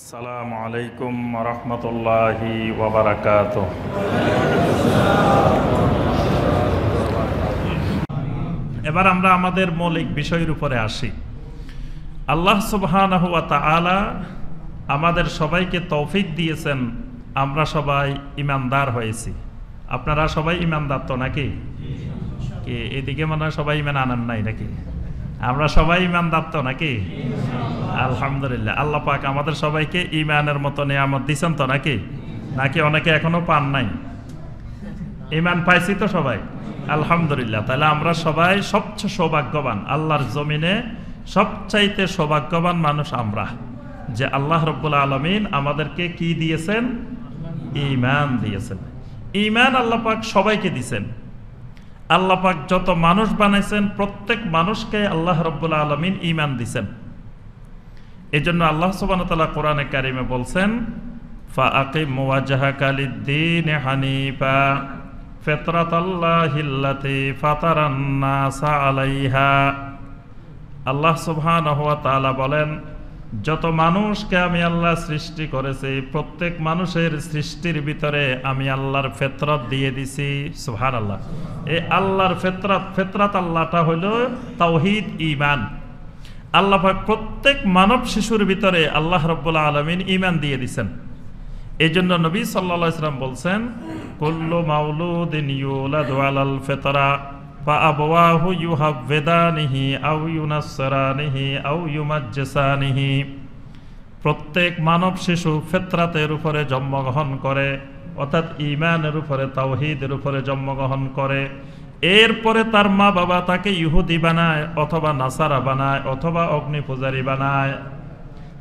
আসসালামু আলাইকুম রহমতুল্লাহি ওবরাকাত এবার আমরা আমাদের মৌলিক বিষয়ের উপরে আসি আল্লাহ সুবহান আলা আমাদের সবাইকে তৌফিক দিয়েছেন আমরা সবাই ইমানদার হয়েছি আপনারা সবাই ইমানদার তো নাকি এদিকে মানে সবাই ইমান আনান নাই নাকি আমরা সবাই ইমান দাপ্ত নাকি আলহামদুলিল্লাহ আল্লাহ পাক আমাদের সবাইকে ইমানের মতো নিয়ামত দিচ্ছেন তো নাকি নাকি অনেকে এখনো পান নাই ইমান পাইছি তো সবাই আলহামদুলিল্লাহ তাহলে আমরা সবাই সবচেয়ে সৌভাগ্যবান আল্লাহর জমিনে সবচাইতে সৌভাগ্যবান মানুষ আমরা যে আল্লাহ রব্বুল আলমিন আমাদেরকে কি দিয়েছেন ইমান দিয়েছেন ইমান আল্লাহ পাক সবাইকে দিয়েছেন আল্লাহ পাক যত মানুষ বানাইছেন প্রত্যেক মানুষকে আল্লাহ রব্বুল্লা আলমিন ইমান দিছেন এই জন্য আল্লাহ তালা কোরআনে কারিমে বলছেন ফেতরাত আলাইহা আল্লাহ সুবহান বলেন যত মানুষকে আমি আল্লাহ সৃষ্টি করেছি প্রত্যেক মানুষের সৃষ্টির ভিতরে আমি আল্লাহর ফেতরাত দিয়ে দিছি সোহার আল্লাহ এই আল্লাহর ফেতরাত ফেতরাত আল্লাহটা হইল তাওহিদ ইমান আল্লাহ প্রত্যেক মানব শিশুর ভিতরে আল্লাহ রব্বুল্লা আলমিন ইমান দিয়ে দিছেন এই জন্য নবী সাল্লা ইসলাম বলছেন কল্লু মাউলুদিন ইউলা ফেতরা আউ আউ প্রত্যেক মানব শিশু ফেতরাতের উপরে জন্মগ্রহণ করে অর্থাৎ ইমানের উপরে তাওহিদের উপরে জন্মগ্রহণ করে এরপরে তার মা বাবা তাকে ইহুদি বানায় অথবা নাসারা বানায় অথবা অগ্নি পূজারী বানায়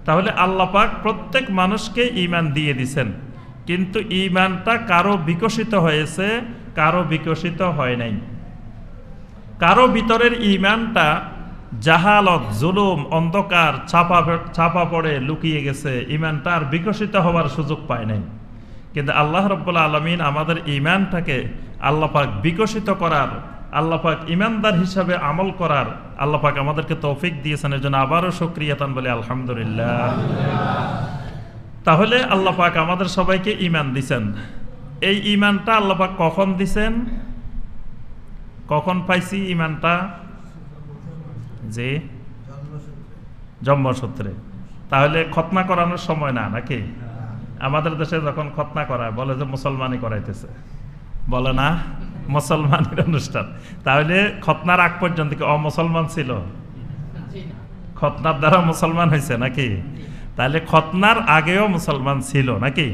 তাহলে আল্লাপাক প্রত্যেক মানুষকে ইমান দিয়ে দিছেন কিন্তু ইমানটা কারো বিকশিত হয়েছে কারো বিকশিত হয় নাই কারো ভিতরের ইমানটা জাহালত জুলুম অন্ধকার ছাপা ছাপা পড়ে লুকিয়ে গেছে ইমানটা আর বিকশিত হওয়ার সুযোগ পায় নাই কিন্তু আল্লাহ রব্বুল্লা আলমিন আমাদের ইমানটাকে আল্লাপাক বিকশিত করার আল্লাপাক ইমানদার হিসাবে আমল করার আল্লাপাক আমাদেরকে তৌফিক দিয়েছেন এর জন্য আবারও সক্রিয়তান বলে আলহামদুলিল্লাহ তাহলে আল্লাপাক আমাদের সবাইকে ইমান দিছেন এই ইমানটা আল্লাপাক কখন দিছেন কখন পাইছি ইমানটা যে জন্মসূত্রে তাহলে খতনা করানোর সময় না নাকি আমাদের দেশে যখন খতনা করায় বলে যে মুসলমানি করাইতেছে বলে না মুসলমানের অনুষ্ঠান তাহলে খতনার আগ পর্যন্ত কি অমুসলমান ছিল খতনার দ্বারা মুসলমান হয়েছে নাকি তাহলে খতনার আগেও মুসলমান ছিল নাকি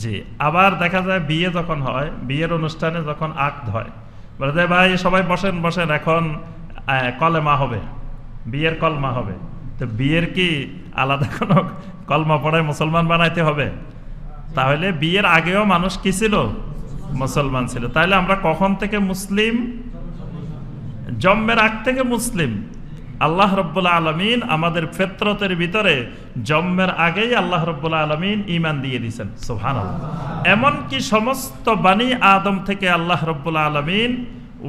জি আবার দেখা যায় বিয়ে যখন হয় বিয়ের অনুষ্ঠানে যখন আক্ত হয় বলে যে ভাই সবাই বসেন বসেন এখন কলেমা হবে বিয়ের কলমা হবে তো বিয়ের কি আলাদা কোনো কলমা পড়ায় মুসলমান বানাইতে হবে তাহলে বিয়ের আগেও মানুষ কি ছিল মুসলমান ছিল তাহলে আমরা কখন থেকে মুসলিম জন্মের আগ থেকে মুসলিম আল্লাহ রব্বুল্লা আলমিন আমাদের ফেতরতের ভিতরে জন্মের আগেই আল্লাহ রব্বুল্লা আলমিন ইমান দিয়ে দিয়েছেন সোহান এমনকি সমস্ত বাণী আদম থেকে আল্লাহ রব্বুল্লা আলমিন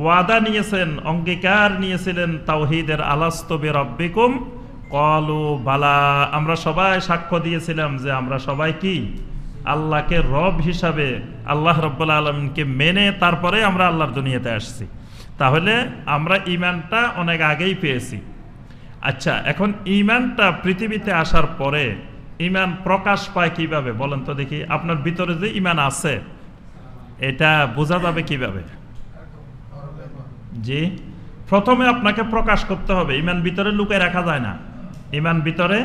ওয়াদা নিয়েছেন অঙ্গীকার নিয়েছিলেন তাওহিদের আলাস্তবে রব্বিকুম কলু বালা আমরা সবাই সাক্ষ্য দিয়েছিলাম যে আমরা সবাই কি আল্লাহকে রব হিসাবে আল্লাহ রব্বুল্লা আলমিনকে মেনে তারপরে আমরা আল্লাহর দুনিয়াতে আসছি তাহলে আমরা ইমানটা অনেক আগেই পেয়েছি আচ্ছা এখন ইমানটা পৃথিবীতে আসার পরে ইমান প্রকাশ পায় কিভাবে বলেন তো দেখি আপনার ভিতরে যে ইমান আছে এটা বোঝা যাবে কিভাবে জি প্রথমে আপনাকে প্রকাশ করতে হবে ইমান ভিতরে লুকায় রাখা যায় না ইমান ভিতরে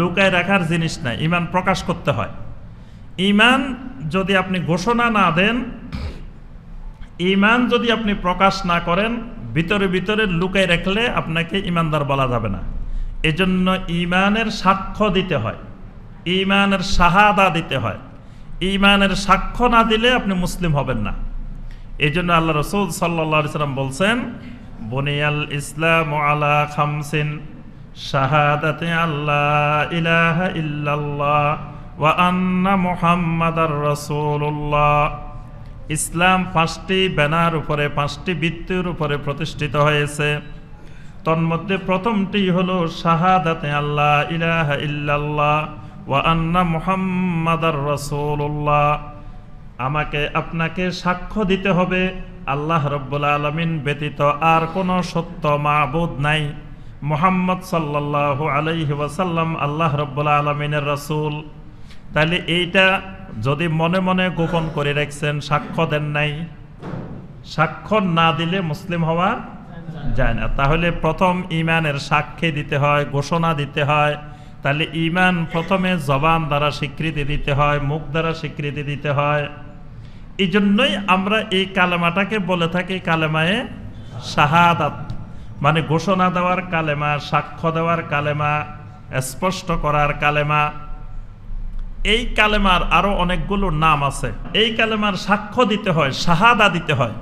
লুকায় রাখার জিনিস না ইমান প্রকাশ করতে হয় ইমান যদি আপনি ঘোষণা না দেন ইমান যদি আপনি প্রকাশ না করেন ভিতরে ভিতরে লুকায় রাখলে আপনাকে ইমানদার বলা যাবে না এজন্য ইমানের সাক্ষ্য দিতে হয় ইমানের শাহাদা দিতে হয় ইমানের সাক্ষ্য না দিলে আপনি মুসলিম হবেন না এই জন্য আল্লাহ রসুল সাল্লা সাল্লাম বলছেন বনিয়াল ইসলাম আলা খামসিন শাহাদাতে আল্লাহ ইলাহ ইল্লাল্লাহ ওয়া আন্না মুহাম্মাদার রসুল্লাহ ইসলাম পাঁচটি ব্যানার উপরে পাঁচটি বৃত্তির উপরে প্রতিষ্ঠিত হয়েছে তন্মধ্যে প্রথমটি হল শাহাদাতে আল্লাহ ইলাহ ইল্লাল্লাহ ওয়া আন্না মুহাম্মাদার রসুল্লাহ আমাকে আপনাকে সাক্ষ্য দিতে হবে আল্লাহ রব্বুল আলমিন ব্যতীত আর কোনো সত্য মাবুদ নাই মোহাম্মদ সাল্লাহ আলহি ওয়াসাল্লাম আল্লাহ রব্বুল আলমিনের রসুল তাহলে এইটা যদি মনে মনে গোপন করে রাখছেন সাক্ষ্য দেন নাই সাক্ষ্য না দিলে মুসলিম হওয়া যায় না তাহলে প্রথম ইমানের সাক্ষী দিতে হয় ঘোষণা দিতে হয় তাহলে ইমান প্রথমে জবান দ্বারা স্বীকৃতি দিতে হয় মুখ দ্বারা স্বীকৃতি দিতে হয় এই জন্যই আমরা এই কালেমাটাকে বলে থাকি কালেমায়ে শাহাদাত মানে ঘোষণা দেওয়ার কালেমা সাক্ষ্য দেওয়ার কালেমা স্পষ্ট করার কালেমা এই কালেমার আরও অনেকগুলো নাম আছে এই কালেমার সাক্ষ্য দিতে হয় শাহাদা দিতে হয়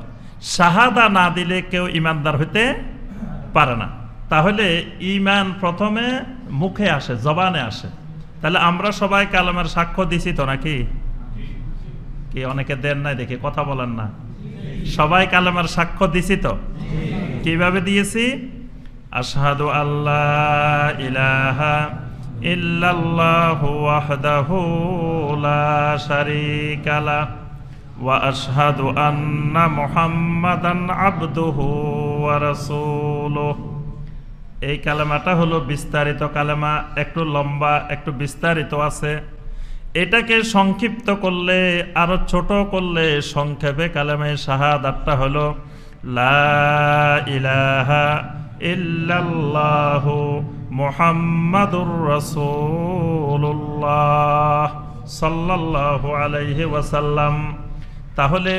শাহাদা না দিলে কেউ ইমানদার হইতে পারে না তাহলে ইমান প্রথমে মুখে আসে জবানে আসে তাহলে আমরা সবাই কালেমার সাক্ষ্য দিছি তো নাকি কি অনেকে দেন নাই দেখে কথা বলেন না সবাই কালেমার সাক্ষ্য দিছি তো কিভাবে দিয়েছি আসাদু আল্লাহ ইলাহা লা এই কালেমাটা হলো বিস্তারিত কালেমা একটু লম্বা একটু বিস্তারিত আছে এটাকে সংক্ষিপ্ত করলে আরো ছোট করলে সংক্ষেপে কালেমে শাহাদাতটা হলো লা ইলাহা ইল্লাল্লাহু মোহাম্মদুর রসুল্লাহ সাল্লাহ আলাইহি ওয়াসাল্লাম তাহলে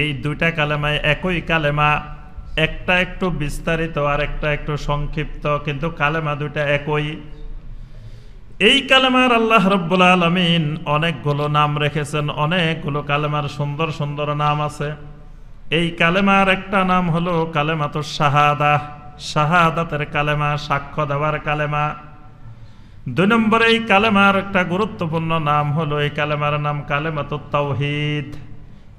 এই দুইটা কালেমায় একই কালেমা একটা একটু বিস্তারিত আর একটা একটু সংক্ষিপ্ত কিন্তু কালেমা দুইটা একই এই কালেমার আল্লাহ রব্বুল আলমিন অনেকগুলো নাম রেখেছেন অনেকগুলো কালেমার সুন্দর সুন্দর নাম আছে এই কালেমার একটা নাম হলো কালেমাতুর শাহাদাহ শাহাদাতের কালেমা সাক্ষ্য দেওয়ার কালেমা দুই নম্বরে এই কালেমার একটা গুরুত্বপূর্ণ নাম হলো এই কালেমার নাম কালেমা তো তাওহিদ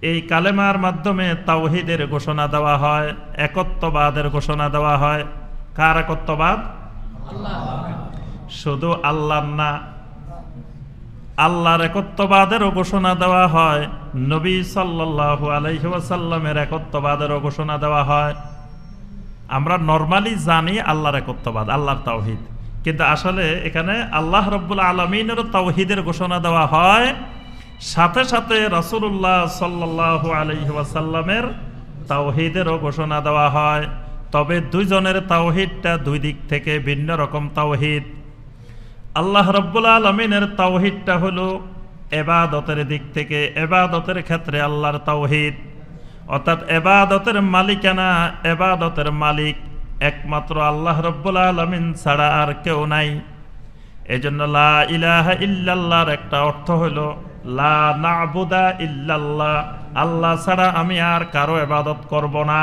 এই কালেমার মাধ্যমে তাওহিদের ঘোষণা দেওয়া হয় একত্ববাদের ঘোষণা দেওয়া হয় কার একত্ববাদ শুধু আল্লাহ না আল্লাহর একত্ববাদেরও ঘোষণা দেওয়া হয় নবী সাল্লু আলহিহাসাল্লামের একত্ববাদেরও ঘোষণা দেওয়া হয় আমরা নর্মালি জানি আল্লাহর একত্ববাদ আল্লাহর তাওহিদ কিন্তু আসলে এখানে আল্লাহ রব্বুল আলমিনের তাওহিদের ঘোষণা দেওয়া হয় সাথে সাথে রসুল্লাহ সাল্লাহ আলহিহাসাল্লামের তাওহিদেরও ঘোষণা দেওয়া হয় তবে দুইজনের তাওহিদটা দুই দিক থেকে ভিন্ন রকম তাওহিদ আল্লাহ রব্বুল আলমিনের তাওহিদটা হলো এবাদতের দিক থেকে এবাদতের ক্ষেত্রে আল্লাহর তাওহিদ অর্থাৎ এবাদতের মালিকানা এবাদতের মালিক একমাত্র আল্লাহ রব্বুল আলমিন ছাড়া আর কেউ নাই এজন্য লা ইলাহা ইল্লাল্লাহর একটা অর্থ হইল লা নাবুদা ইল্লাল্লাহ আল্লাহ ছাড়া আমি আর কারো এবাদত করব না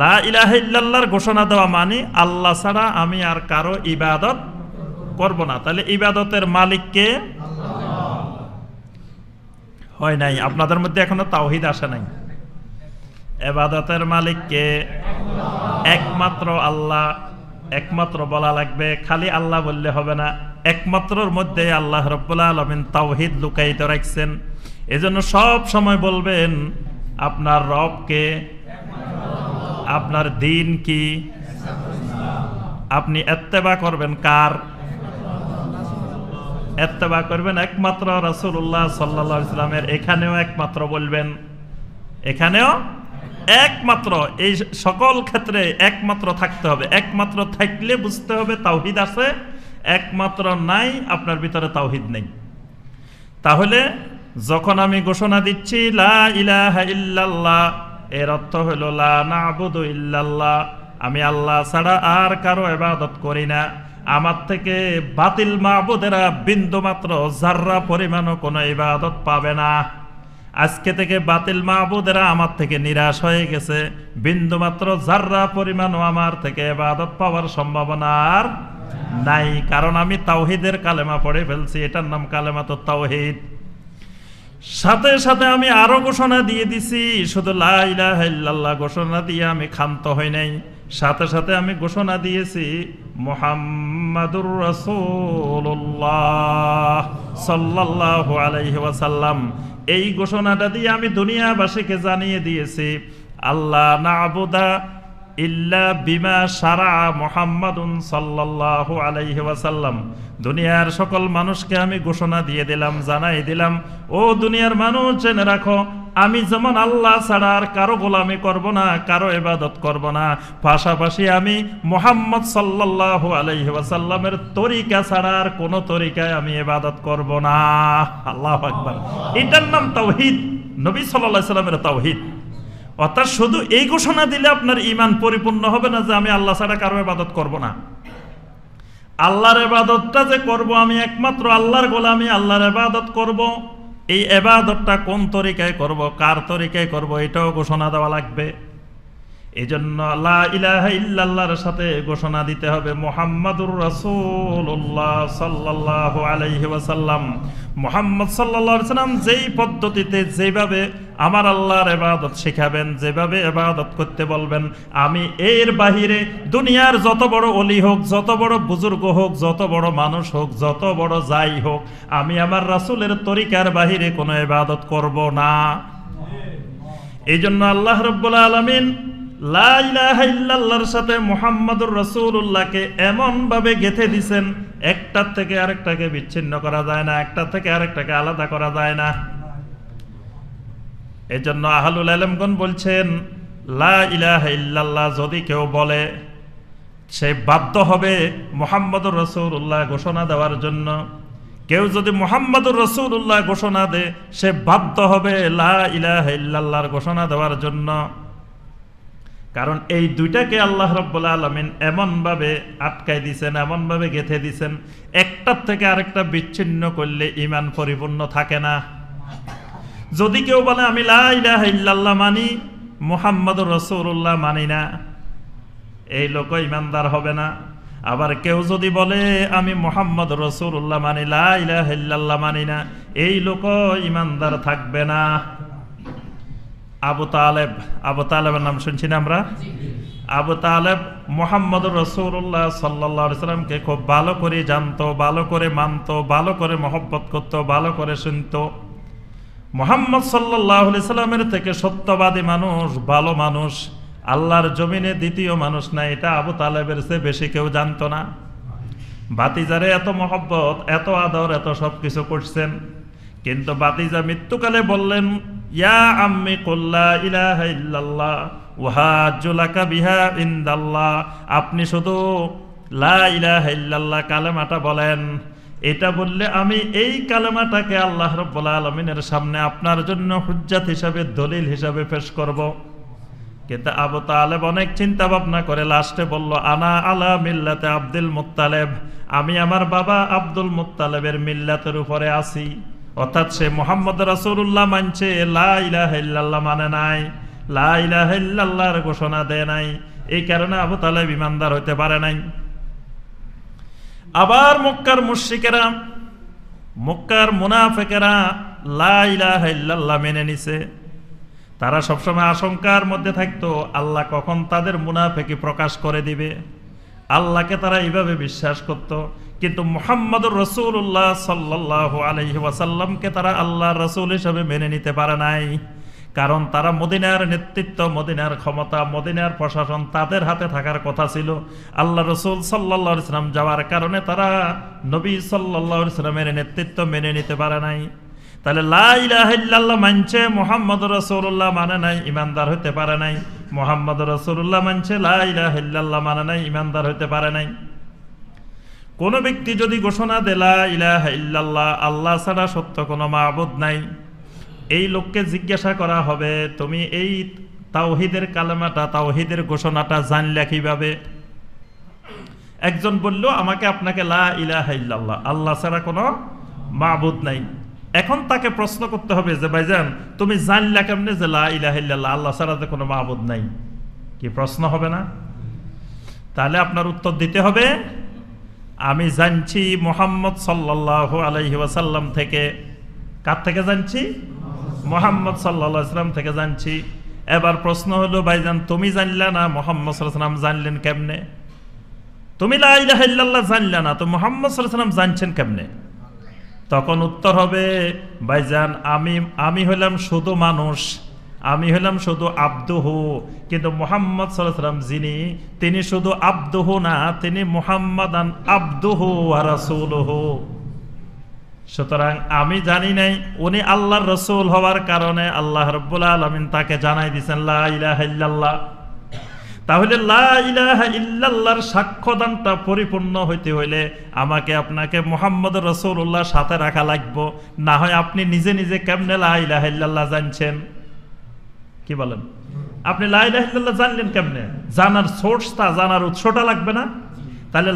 লা ইলাহা ইল্লাল্লাহর ঘোষণা দেওয়া মানে আল্লাহ ছাড়া আমি আর কারো ইবাদত করব না তাহলে ইবাদতের মালিককে হয় নাই আপনাদের মধ্যে এখনো তাওহিদ আসে নাই এবাদতের মালিককে একমাত্র আল্লাহ একমাত্র বলা লাগবে খালি আল্লাহ বললে হবে না একমাত্রর মধ্যে আল্লাহ রব্বুল্লা আলমিন তাওহিদ লুকায়িত রাখছেন এই সব সময় বলবেন আপনার রবকে আপনার দিন কি আপনি এত্তেবা করবেন কার এত্তবা করবেন একমাত্র রাসুল্লাহ সাল্লা ইসলামের এখানেও একমাত্র বলবেন এখানেও একমাত্র এই সকল ক্ষেত্রে একমাত্র থাকতে হবে একমাত্র থাকলে বুঝতে হবে তাওহিদ আছে একমাত্র নাই আপনার ভিতরে তাওহিদ নেই তাহলে যখন আমি ঘোষণা দিচ্ছি লা এর অর্থ হইল লা না আমি আল্লাহ ছাড়া আর কারো এবাদত করি না আমার থেকে বাতিল মাহবুদেরা বিন্দু মাত্র জাররা পরিমাণও কোনো ইবাদত পাবে না আজকে থেকে বাতিল মাহবুদেরা আমার থেকে নিরাশ হয়ে গেছে বিন্দু মাত্র জাররা পরিমাণও আমার থেকে ইবাদত পাওয়ার সম্ভাবনা আর নাই কারণ আমি তাওহিদের কালেমা পড়ে ফেলছি এটার নাম কালেমা তো তাওহিদ সাথে সাথে আমি আরো ঘোষণা দিয়ে দিছি শুধু লাইলা ঘোষণা দিয়ে আমি ক্ষান্ত হই নাই সাথে সাথে আমি ঘোষণা দিয়েছি মোহাম্মদুর রসুল্লাহ সাল্লাহ আলহিহাসাল্লাম এই ঘোষণাটা দিয়ে আমি দুনিয়াবাসীকে জানিয়ে দিয়েছি আল্লাহ না আবুদা ইল্লা বিমা সারা মোহাম্মদুন সাল্লাহ আলাইহি ওয়াসাল্লাম দুনিয়ার সকল মানুষকে আমি ঘোষণা দিয়ে দিলাম জানাই দিলাম ও দুনিয়ার মানুষ জেনে রাখো আমি যেমন আল্লাহ ছাড়া আর কারো গোলামি করব না কারো এবাদত করব না পাশাপাশি আমি মোহাম্মদ সাল্লাহ আলাইহি ওয়াসাল্লামের তরিকা ছাড়া আর কোনো তরিকায় আমি এবাদত করব না আল্লাহ আকবর এটার নাম তাওহিদ নবী সাল্লাহ সাল্লামের তাওহিদ অর্থাৎ শুধু এই ঘোষণা দিলে আপনার ইমান পরিপূর্ণ হবে না যে আমি আল্লাহ ছাড়া কারো এবাদত করব না আল্লাহর এবাদতটা যে করব আমি একমাত্র আল্লাহর গোলামি আল্লাহর এবাদত করব এই এবাদতটা কোন তরিকায় করব কার তরিকায় করব এটাও ঘোষণা দেওয়া লাগবে এই জন্য আল্লাহ ইলাহা ইল্লাহর সাথে ঘোষণা দিতে হবে মোহাম্মদুর রাসুল্লাহ সাল্লাহ আলহি মোহাম্মদ সাল্লাহ সাল্লাম যেই পদ্ধতিতে যেভাবে আমার আল্লাহর এবাদত শেখাবেন যেভাবে এবাদত করতে বলবেন আমি এর বাহিরে দুনিয়ার যত বড় অলি হোক যত বড় বুজুর্গ হোক যত বড় মানুষ হোক যত বড় যাই হোক আমি আমার রাসুলের তরিকার বাহিরে কোনো এবাদত করব না এই জন্য আল্লাহ রব্বুল আলমিন সাথে মোহাম্মদুর এমনভাবে একটার থেকে বিচ্ছিন্ন করা যায় না একটা থেকে আরেকটাকে আলাদা করা যায় না এই জন্য আহলুল আলমগন বলছেন যদি কেউ বলে সে বাধ্য হবে মোহাম্মদুর রসুল্লাহ ঘোষণা দেওয়ার জন্য কেউ যদি মোহাম্মদুর রসুল্লাহ ঘোষণা দে সে বাধ্য হবে লাহ ঘোষণা দেওয়ার জন্য কারণ এই দুইটাকে আল্লাহ রব্বুল আলমিন এমনভাবে আটকাই দিছেন এমনভাবে গেথে দিছেন একটার থেকে আরেকটা বিচ্ছিন্ন করলে ইমান পরিপূর্ণ থাকে না যদি কেউ বলে আমি লাইল্লাহ মানি মুহাম্মদ রসৌল্লাহ মানি না এই লোক ইমানদার হবে না আবার কেউ যদি বলে আমি মোহাম্মদ রসুল্লাহ মানি লাইল্লাহ মানি না এই লোক ইমানদার থাকবে না আবু তালেব আবু তালেবের নাম শুনছি না আমরা আবু তালেব মোহাম্মদ রসৌল্লাহ সাল্লা সাল্লামকে খুব ভালো করে জানতো ভালো করে মানতো ভালো করে মহব্বত করতো ভালো করে শুনতো মোহাম্মদ সাল্লাহ সাল্লামের থেকে সত্যবাদী মানুষ ভালো মানুষ আল্লাহর জমিনে দ্বিতীয় মানুষ না এটা আবু তালেবের চেয়ে বেশি কেউ জানতো না বাতিজারে এত মহব্বত এত আদর এত সব কিছু করছেন কিন্তু বাতিজা মৃত্যুকালে বললেন ইয়া কল্লা বিহা আপনি শুধু লা কালেমাটা বলেন এটা বললে আমি এই কালেমাটাকে আল্লাহ রব্বুল্লা আলমিনের সামনে আপনার জন্য হুজ্জাত হিসাবে দলিল হিসাবে পেশ করব। কিন্তু আবু তালেব অনেক চিন্তা ভাবনা করে লাস্টে বলল আনা আলা মিল্লাতে আব্দুল মুতালেব আমি আমার বাবা আব্দুল মুতালেবের মিল্লাতের উপরে আছি অর্থাৎ সে মোহাম্মদ রাসুল্লাহ মানছে লাহ মানে নাই লাহ্লাহর ঘোষণা দেয় নাই এই কারণে আবু তালেব বিমানদার হইতে পারে নাই আবার মক্কার মুশিকেরা মক্কার মুনাফেকেরা লাহ মেনে নিছে তারা সবসময় আশঙ্কার মধ্যে থাকতো আল্লাহ কখন তাদের মুনাফেকে প্রকাশ করে দিবে আল্লাহকে তারা এইভাবে বিশ্বাস করত কিন্তু মোহাম্মদুর রসুল্লাহ সাল্লাহ আলহি ওয়াসাল্লামকে তারা আল্লাহ রসুল হিসেবে মেনে নিতে পারে নাই কারণ তারা মদিনার নেতৃত্ব মদিনার ক্ষমতা মদিনার প্রশাসন তাদের হাতে থাকার কথা ছিল আল্লাহ রসুল সাল্লা ইসলাম যাওয়ার কারণে তারা নবী সাল্লাহ ইসলামের নেতৃত্ব মেনে নিতে পারে নাই তাহলে লাইল্লাহ মানছে মোহাম্মদ রসুল্লাহ মানে নাই ইমানদার হতে পারে নাই মোহাম্মদ রসুল্লাহ মানছে লাইল্লাহ মানে নাই ইমানদার হতে পারে নাই কোনো ব্যক্তি যদি ঘোষণা দেলা ইলাহ আল্লাহ ছাড়া সত্য কোনো মাবুদ নাই এই লোককে জিজ্ঞাসা করা হবে তুমি এই তাওহিদের কালেমাটা তাওহিদের ঘোষণাটা জানলে কীভাবে একজন বলল আমাকে আপনাকে লা ইলাহ ইল্লাল্লাহ আল্লাহ ছাড়া কোনো মাবুদ নাই এখন তাকে প্রশ্ন করতে হবে যে যান তুমি জানলা কেমনে যে লা ইলাহ ইল্লাল্লাহ আল্লাহ ছাড়া কোনো মাবুদ নাই কি প্রশ্ন হবে না তাহলে আপনার উত্তর দিতে হবে আমি জানছি মোহাম্মদ সাল্লাহ আলহি ওয়াসাল্লাম থেকে কার থেকে জানছি মোহাম্মদ সাল্লাহাম সাল্লাম থেকে জানছি এবার প্রশ্ন হলো ভাইজান তুমি জানলে না মোহাম্মদ সাল্লাম জানলেন কেমনে তুমি লাইল্লাহ জানলে না তো মোহাম্মদ সাল্লাম জানছেন কেমনে তখন উত্তর হবে ভাইজান আমি আমি হলাম শুধু মানুষ আমি হলাম শুধু আব্দহ কিন্তু মোহাম্মদ সাল্লাম যিনি তিনি শুধু আব্দুহ না তিনি মোহাম্মদান আব্দহ রাসুলহ সুতরাং আমি জানি নাই উনি আল্লাহর রসুল হওয়ার কারণে আল্লাহ রব্বুল আলমিন তাকে জানাই দিয়েছেন লাহ তাহলে ইল্লাল্লাহর সাক্ষ্যদানটা পরিপূর্ণ হইতে হইলে আমাকে আপনাকে মোহাম্মদ রসৌল্লাহর সাথে রাখা লাগবো না হয় আপনি নিজে নিজে কেমনে লাহ ইল্লাল্লাহ জানছেন কি বলেন আপনি ইল্লাল্লাহ জানলেন কেমনে জানার সোর্সটা জানার উৎসটা লাগবে না তাহলে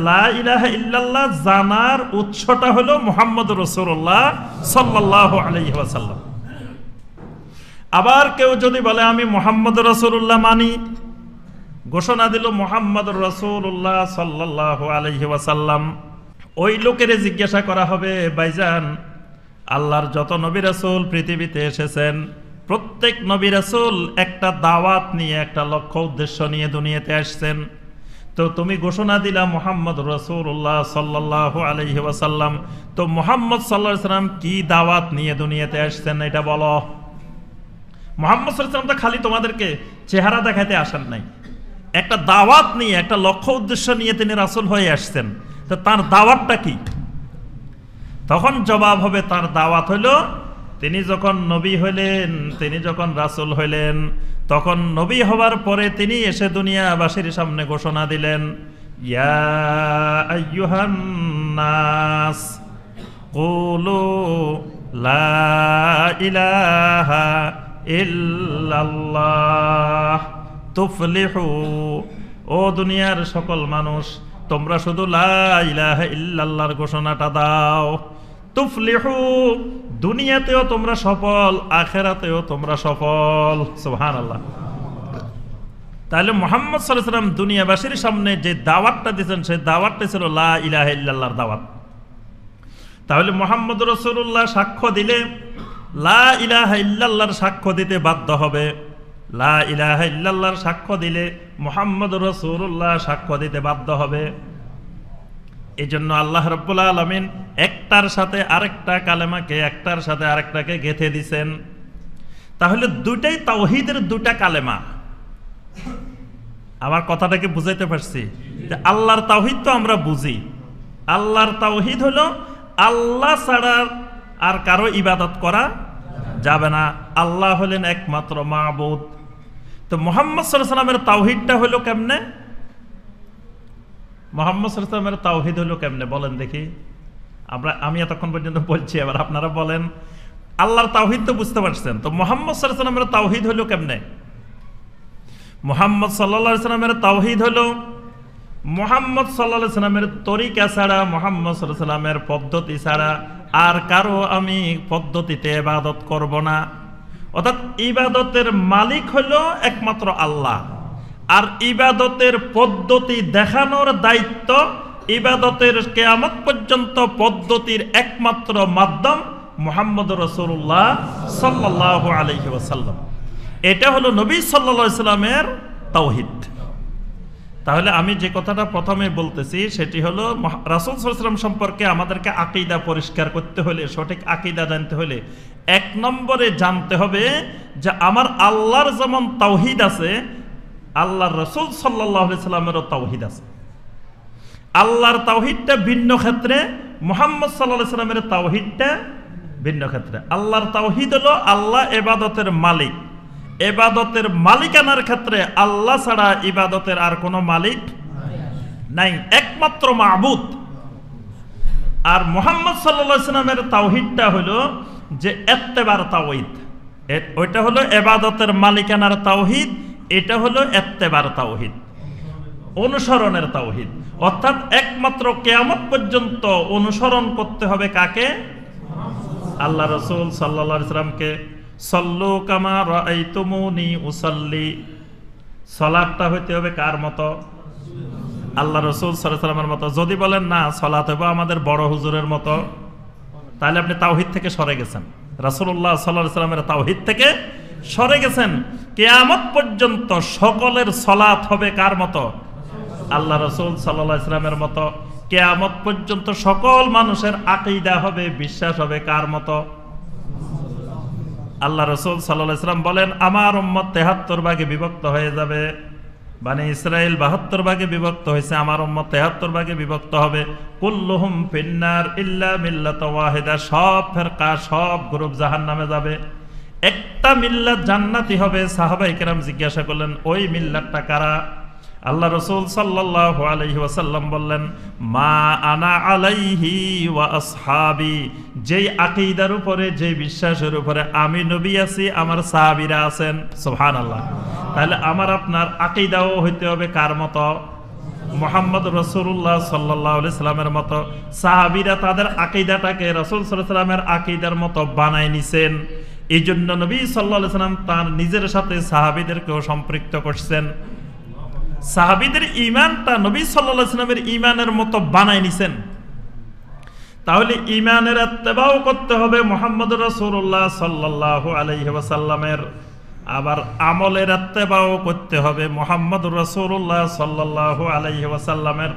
ইল্লাল্লাহ জানার উৎসটা হলো মোহাম্মদ রসুল্লাহ সাল্লাহ আলহিহাসাল্লাম আবার কেউ যদি বলে আমি মোহাম্মদ রসুল্লাহ মানি ঘোষণা দিল মোহাম্মদ রসুল্লাহ সাল্লাহ আলহিহাসাল্লাম ওই লোকের জিজ্ঞাসা করা হবে বাইজান আল্লাহর যত নবী রসুল পৃথিবীতে এসেছেন প্রত্যেক নবী রাসুল একটা দাওয়াত নিয়ে একটা লক্ষ্য উদ্দেশ্য নিয়ে দুনিয়াতে আসছেন তো তুমি ঘোষণা দিলা মোহাম্মদ রসুল্লাহ সাল্লাহ আলহি তো মোহাম্মদ সাল্লাহ সাল্লাম কি দাওয়াত নিয়ে দুনিয়াতে আসছেন এটা বলো মোহাম্মদ সাল্লাম তো খালি তোমাদেরকে চেহারা দেখাতে আসেন নাই একটা দাওয়াত নিয়ে একটা লক্ষ্য উদ্দেশ্য নিয়ে তিনি রাসুল হয়ে আসছেন তো তার দাওয়াতটা কি তখন জবাব হবে তার দাওয়াত হলো তিনি যখন নবী হইলেন তিনি যখন রাসুল হইলেন তখন নবী হবার পরে তিনি এসে দুনিয়াবাসীর সামনে ঘোষণা দিলেন ও দুনিয়ার সকল মানুষ তোমরা শুধু লাহ ইল্লাল্লাহর ঘোষণাটা দাও তুফলিহু দুনিয়াতেও তোমরা সফল আখেরাতেও তোমরা সফল সোহান আল্লাহ তাহলে মোহাম্মদ সাল্লাম দুনিয়াবাসীর সামনে যে দাওয়াতটা দিয়েছেন সেই দাওয়াতটা ছিল লা ইলাহ ইল্লাল্লাহর দাওয়াত তাহলে মোহাম্মদ রসুল্লাহ সাক্ষ্য দিলে লা ইলাহ ইল্লাল্লাহর সাক্ষ্য দিতে বাধ্য হবে লা ইলাহ ইল্লাল্লাহর সাক্ষ্য দিলে মোহাম্মদ রসুল্লাহ সাক্ষ্য দিতে বাধ্য হবে এই জন্য আল্লাহ রব্বুল্লা আলমিন এক একটার সাথে আরেকটা কালেমাকে একটার সাথে আরেকটাকে গেথে দিছেন তাহলে দুটাই তাওহিদের দুটা কালেমা আমার কথাটাকে বুঝাইতে পারছি যে আল্লাহর তাওহিদ তো আমরা বুঝি আল্লাহর তাওহিদ হলো আল্লাহ ছাড়া আর কারো ইবাদত করা যাবে না আল্লাহ হলেন একমাত্র মাহবুদ তো মোহাম্মদ সাল্লামের তাওহিদটা হলো কেমনে মোহাম্মদ সাল্লামের তাওহিদ হলো কেমনে বলেন দেখি আমরা আমি এতক্ষণ পর্যন্ত বলছি এবার আপনারা বলেন আল্লাহর তাওহিদ তো বুঝতে পারছেন তো মোহাম্মদ সাল্লামের তাওহিদ হলো কেমনে মোহাম্মদ সাল্লাহ সাল্লামের তাওহিদ হলো মোহাম্মদ সাল্লাহ সাল্লামের তরিকা ছাড়া মোহাম্মদ সাল্লাহ সাল্লামের পদ্ধতি ছাড়া আর কারো আমি পদ্ধতিতে ইবাদত করব না অর্থাৎ ইবাদতের মালিক হলো একমাত্র আল্লাহ আর ইবাদতের পদ্ধতি দেখানোর দায়িত্ব ইবাদতের কেয়ামত পর্যন্ত পদ্ধতির একমাত্র মাধ্যম মোহাম্মদ রসুল্লাহ সাল্লাহ আলহি ওসাল্লাম এটা হলো নবী সাল্লা ইসলামের তাওহিদ তাহলে আমি যে কথাটা প্রথমে বলতেছি সেটি হলো রাসুল সাল্লাম সম্পর্কে আমাদেরকে আকিদা পরিষ্কার করতে হলে সঠিক আকিদা জানতে হলে এক নম্বরে জানতে হবে যে আমার আল্লাহর যেমন তাওহিদ আছে আল্লাহর রসুল সাল্লাহ সাল্লামেরও তাওহিদ আছে আল্লাহর তাওহিদটা ভিন্ন ক্ষেত্রে মোহাম্মদ সাল্লা সাল্লামের তাওহিদটা ভিন্ন ক্ষেত্রে আল্লাহর তাওহিদ হলো আল্লাহ এবাদতের মালিক এবাদতের মালিকানার ক্ষেত্রে আল্লাহ ছাড়া ইবাদতের আর কোনো মালিক নাই একমাত্র মাহবুদ আর মোহাম্মদ সাল্লা সাল্লামের তাওহিদটা হলো যে এত্তেবার তাওহিদ ওইটা হলো এবাদতের মালিকানার তাওহিদ এটা হলো এত্তেবার তাওহিদ অনুসরণের তাওহিদ অর্থাৎ একমাত্র কেয়ামত পর্যন্ত অনুসরণ করতে হবে কাকে আল্লাহ রসুল সাল্লা ইসলামকে সল্লু কামার রুমুনি উসল্লি সলাদটা হইতে হবে কার মতো আল্লাহ রসুল সাল্লামের মতো যদি বলেন না সলাত হবে আমাদের বড় হুজুরের মতো তাহলে আপনি তাওহিদ থেকে সরে গেছেন রাসুল্লাহ সাল্লাহ সাল্লামের তাওহিদ থেকে সরে গেছেন কেয়ামত পর্যন্ত সকলের সলাৎ হবে কার মতো আল্লাহ রসুল সাল্লাহ ইসলামের মতো কেয়ামত পর্যন্ত সকল মানুষের আকিদা হবে বিশ্বাস হবে কার মতো আল্লাহ রসুল সাল্লাহ ইসলাম বলেন আমার উম্মত তেহাত্তর ভাগে বিভক্ত হয়ে যাবে মানে ইসরায়েল বাহাত্তর ভাগে বিভক্ত হয়েছে আমার উম্মত তেহাত্তর ভাগে বিভক্ত হবে কুল্লুহম ফিন্নার ইল্লা মিল্লাত ওয়াহেদা সব ফেরকা সব গ্রুপ জাহান নামে যাবে একটা মিল্লাত জান্নাতি হবে কেরাম জিজ্ঞাসা করলেন ওই মিল্লাতটা কারা আল্লাহ রসুল সাল্লাহ আলহি ওয়াসাল্লাম বললেন মা আনা আলাইহি ওয়া আসহাবি যেই আকিদার উপরে যেই বিশ্বাসের উপরে আমি নবী আছি আমার সাহাবিরা আছেন সোহান আল্লাহ তাহলে আমার আপনার আকিদাও হইতে হবে কার মতো মোহাম্মদ রসুল্লাহ সাল্লাহ সাল্লামের মতো সাহাবিরা তাদের আকিদাটাকে রসুল সাল্লাহ সাল্লামের আকিদার মতো বানায় নিছেন এই জন্য নবী সাল্লাহ সাল্লাম তার নিজের সাথে সাহাবিদেরকেও সম্পৃক্ত করছেন সাহাবিদের ইমানটা নবী সাল্লা সাল্লামের ইমানের মতো বানাই নিছেন তাহলে ইমানের আত্মেবাও করতে হবে মোহাম্মদ রসুল্লাহ সাল্লাহ আলহিহাসাল্লামের আবার আমলের আত্মেবাও করতে হবে মোহাম্মদ রসুল্লাহ সাল্লাহ আলহিহাসাল্লামের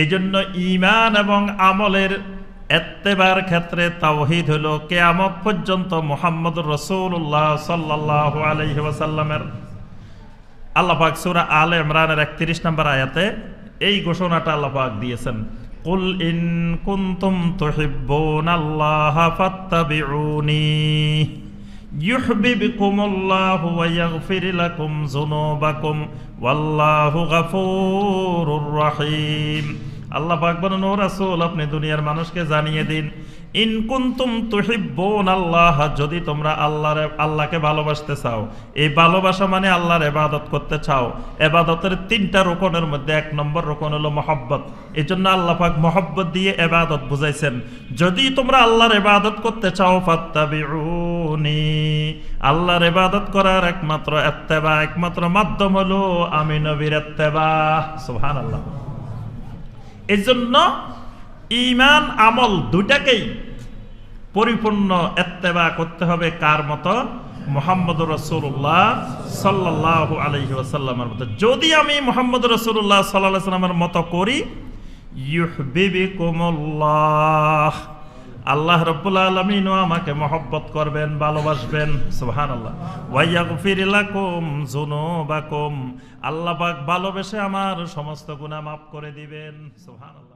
এই জন্য ইমান এবং আমলের এত্তেবার ক্ষেত্রে তাওহিদ হলো কেয়ামত পর্যন্ত মোহাম্মদ রসুল্লাহ সাল্লাহ আলহিহাসাল্লামের আল্লাপাক সুরা আল ইমরানের একত্রিশ নম্বর আয়াতে এই ঘোষণাটা আল্লাপাক দিয়েছেন কুল ইন কুন্তুম তুহিব্বুন আল্লাহ ফাত্তাবিউনি আল্লাহ ওয়া ইয়াগফির লাকুম যুনুবাকুম ওয়াল্লাহু গাফুরুর রহিম আল্লাহ পাক বলেন ও রাসূল আপনি দুনিয়ার মানুষকে জানিয়ে দিন ইনকুন্তুম তুহিব্বুন আল্লাহ যদি তোমরা আল্লাহর আল্লাহকে ভালোবাসতে চাও এই ভালোবাসা মানে আল্লাহর এবাদত করতে চাও এবাদতের তিনটা রোকনের মধ্যে এক নম্বর রোকন হলো মহব্বত এই জন্য আল্লাহাক মহব্বত দিয়ে এবাদত বুঝাইছেন যদি তোমরা আল্লাহর এবাদত করতে চাও ফাত্তাবিউনি আল্লাহর এবাদত করার একমাত্র এত্তেবা একমাত্র মাধ্যম হলো আমি নবীর এত্তেবা সুবহানাল্লাহ আল্লাহ এই জন্য ইমান আমল দুটাকেই পরিপূর্ণ এত্তেবা করতে হবে কার মতো মোহাম্মদ রসুল্লাহ সাল্লাহ আলহি আসাল্লামের মতো যদি আমি মোহাম্মদ রসুল্লাহ সাল্লাহ সাল্লামের মতো করি ইউহবিবিকুমুল্লাহ আল্লাহ রব্বুল আলমিনও আমাকে মহব্বত করবেন ভালোবাসবেন সুহান আল্লাহ ওয়াইয়াকুম জুনো বাকুম আল্লাহ পাক ভালোবেসে আমার সমস্ত গুণা মাফ করে দিবেন সুহান